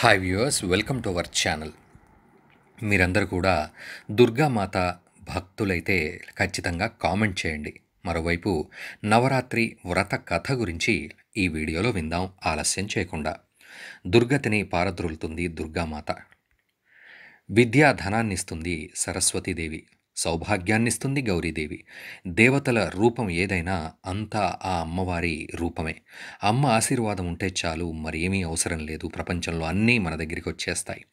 hi viewers welcome to our channel మీరందరూ కూడా దుర్గామాత భక్తులైతే ఖచ్చితంగా కామెంట్ చేయండి మరోవైపు నవరాత్రి వ్రత కథ గురించి ఈ వీడియోలో విందాం ఆలస్యం చేయకుండా దుర్గతిని పారద్రులుతుంది దుర్గామాత విద్యా ధనాన్నిస్తుంది సరస్వతీదేవి సౌభాగ్యాన్నిస్తుంది గౌరీదేవి దేవతల రూపం ఏదైనా అంతా ఆ అమ్మవారి రూపమే అమ్మ ఆశీర్వాదం ఉంటే చాలు మరేమీ అవసరం లేదు ప్రపంచంలో అన్నీ మన దగ్గరికి వచ్చేస్తాయి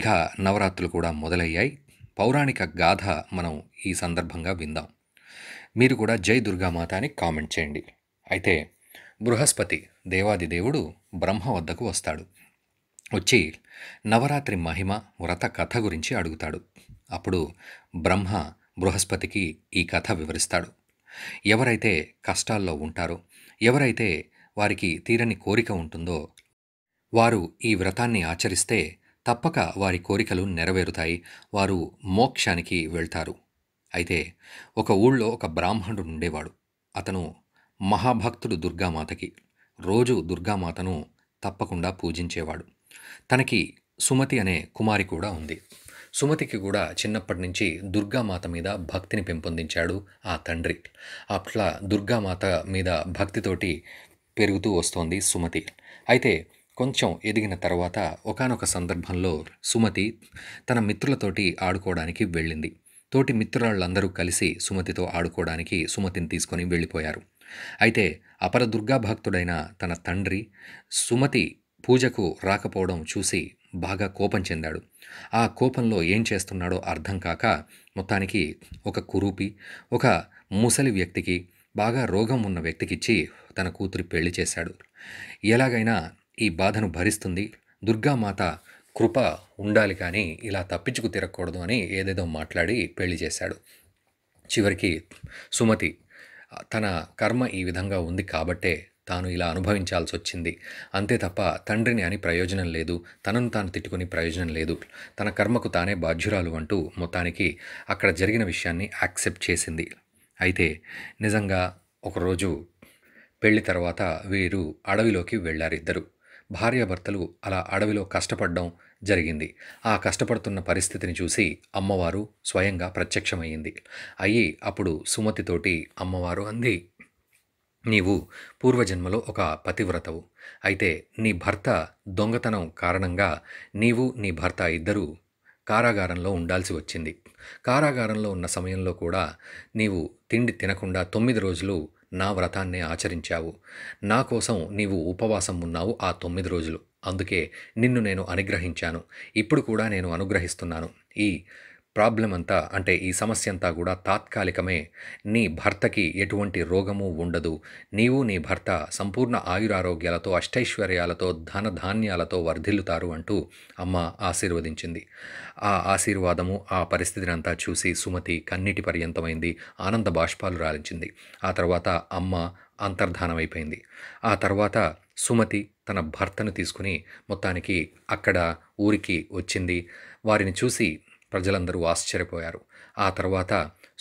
ఇక నవరాత్రులు కూడా మొదలయ్యాయి పౌరాణిక గాథ మనం ఈ సందర్భంగా విందాం మీరు కూడా జై దుర్గామాత అని కామెంట్ చేయండి అయితే బృహస్పతి దేవాది దేవుడు బ్రహ్మ వద్దకు వస్తాడు వచ్చి నవరాత్రి మహిమ వ్రత కథ గురించి అడుగుతాడు అప్పుడు బ్రహ్మ బృహస్పతికి ఈ కథ వివరిస్తాడు ఎవరైతే కష్టాల్లో ఉంటారో ఎవరైతే వారికి తీరని కోరిక ఉంటుందో వారు ఈ వ్రతాన్ని ఆచరిస్తే తప్పక వారి కోరికలు నెరవేరుతాయి వారు మోక్షానికి వెళ్తారు అయితే ఒక ఊళ్ళో ఒక బ్రాహ్మణుడు ఉండేవాడు అతను మహాభక్తుడు దుర్గామాతకి రోజు దుర్గామాతను తప్పకుండా పూజించేవాడు తనకి సుమతి అనే కుమారి కూడా ఉంది సుమతికి కూడా చిన్నప్పటి నుంచి దుర్గామాత మీద భక్తిని పెంపొందించాడు ఆ తండ్రి అట్లా దుర్గామాత మీద భక్తితోటి పెరుగుతూ వస్తోంది సుమతి అయితే కొంచెం ఎదిగిన తర్వాత ఒకనొక సందర్భంలో సుమతి తన మిత్రులతోటి ఆడుకోవడానికి వెళ్ళింది తోటి మిత్రులందరూ కలిసి సుమతితో ఆడుకోవడానికి సుమతిని తీసుకొని వెళ్ళిపోయారు అయితే అపర దుర్గాభక్తుడైన తన తండ్రి సుమతి పూజకు రాకపోవడం చూసి బాగా కోపం చెందాడు ఆ కోపంలో ఏం చేస్తున్నాడో అర్థం కాక మొత్తానికి ఒక కురూపి ఒక ముసలి వ్యక్తికి బాగా రోగం ఉన్న వ్యక్తికిచ్చి తన కూతురి పెళ్లి చేశాడు ఎలాగైనా ఈ బాధను భరిస్తుంది దుర్గామాత కృప ఉండాలి కానీ ఇలా తప్పించుకు తిరగకూడదు అని ఏదేదో మాట్లాడి పెళ్లి చేశాడు చివరికి సుమతి తన కర్మ ఈ విధంగా ఉంది కాబట్టే తాను ఇలా అనుభవించాల్సి వచ్చింది అంతే తప్ప తండ్రిని అని ప్రయోజనం లేదు తనను తాను తిట్టుకుని ప్రయోజనం లేదు తన కర్మకు తానే బాధ్యురాలు అంటూ మొత్తానికి అక్కడ జరిగిన విషయాన్ని యాక్సెప్ట్ చేసింది అయితే నిజంగా ఒకరోజు పెళ్లి తర్వాత వీరు అడవిలోకి వెళ్ళారిద్దరు భార్యాభర్తలు అలా అడవిలో కష్టపడడం జరిగింది ఆ కష్టపడుతున్న పరిస్థితిని చూసి అమ్మవారు స్వయంగా ప్రత్యక్షమయ్యింది అయ్యి అప్పుడు సుమతితోటి అమ్మవారు అంది నీవు పూర్వజన్మలో ఒక పతివ్రతవు అయితే నీ భర్త దొంగతనం కారణంగా నీవు నీ భర్త ఇద్దరూ కారాగారంలో ఉండాల్సి వచ్చింది కారాగారంలో ఉన్న సమయంలో కూడా నీవు తిండి తినకుండా తొమ్మిది రోజులు నా వ్రతాన్ని ఆచరించావు నా కోసం నీవు ఉపవాసం ఉన్నావు ఆ తొమ్మిది రోజులు అందుకే నిన్ను నేను అనుగ్రహించాను ఇప్పుడు కూడా నేను అనుగ్రహిస్తున్నాను ఈ ప్రాబ్లం అంతా అంటే ఈ సమస్య అంతా కూడా తాత్కాలికమే నీ భర్తకి ఎటువంటి రోగము ఉండదు నీవు నీ భర్త సంపూర్ణ ఆయురారోగ్యాలతో అష్టైశ్వర్యాలతో ధనధాన్యాలతో వర్ధిల్లుతారు అంటూ అమ్మ ఆశీర్వదించింది ఆ ఆశీర్వాదము ఆ పరిస్థితిని అంతా చూసి సుమతి కన్నీటి పర్యంతమైంది ఆనంద బాష్పాలు రాలించింది ఆ తర్వాత అమ్మ అంతర్ధానమైపోయింది ఆ తర్వాత సుమతి తన భర్తను తీసుకుని మొత్తానికి అక్కడ ఊరికి వచ్చింది వారిని చూసి ప్రజలందరూ ఆశ్చర్యపోయారు ఆ తర్వాత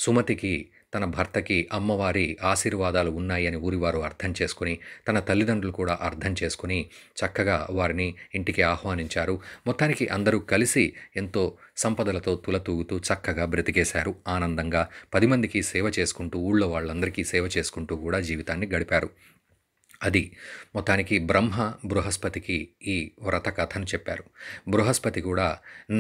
సుమతికి తన భర్తకి అమ్మవారి ఆశీర్వాదాలు ఉన్నాయని ఊరివారు అర్థం చేసుకుని తన తల్లిదండ్రులు కూడా అర్థం చేసుకుని చక్కగా వారిని ఇంటికి ఆహ్వానించారు మొత్తానికి అందరూ కలిసి ఎంతో సంపదలతో తులతూగుతూ చక్కగా బ్రతికేశారు ఆనందంగా పది మందికి సేవ చేసుకుంటూ ఊళ్ళో వాళ్ళందరికీ సేవ చేసుకుంటూ కూడా జీవితాన్ని గడిపారు అది మొత్తానికి బ్రహ్మ బృహస్పతికి ఈ వ్రత కథను చెప్పారు బృహస్పతి కూడా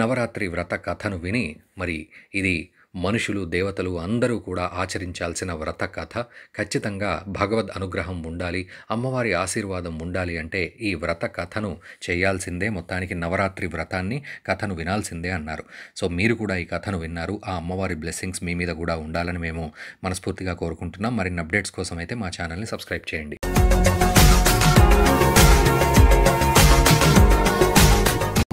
నవరాత్రి వ్రత కథను విని మరి ఇది మనుషులు దేవతలు అందరూ కూడా ఆచరించాల్సిన వ్రత కథ ఖచ్చితంగా భగవద్ అనుగ్రహం ఉండాలి అమ్మవారి ఆశీర్వాదం ఉండాలి అంటే ఈ వ్రత కథను చేయాల్సిందే మొత్తానికి నవరాత్రి వ్రతాన్ని కథను వినాల్సిందే అన్నారు సో మీరు కూడా ఈ కథను విన్నారు ఆ అమ్మవారి బ్లెస్సింగ్స్ మీ మీద కూడా ఉండాలని మేము మనస్ఫూర్తిగా కోరుకుంటున్నాం మరిన్ని అప్డేట్స్ కోసం అయితే మా ఛానల్ని సబ్స్క్రైబ్ చేయండి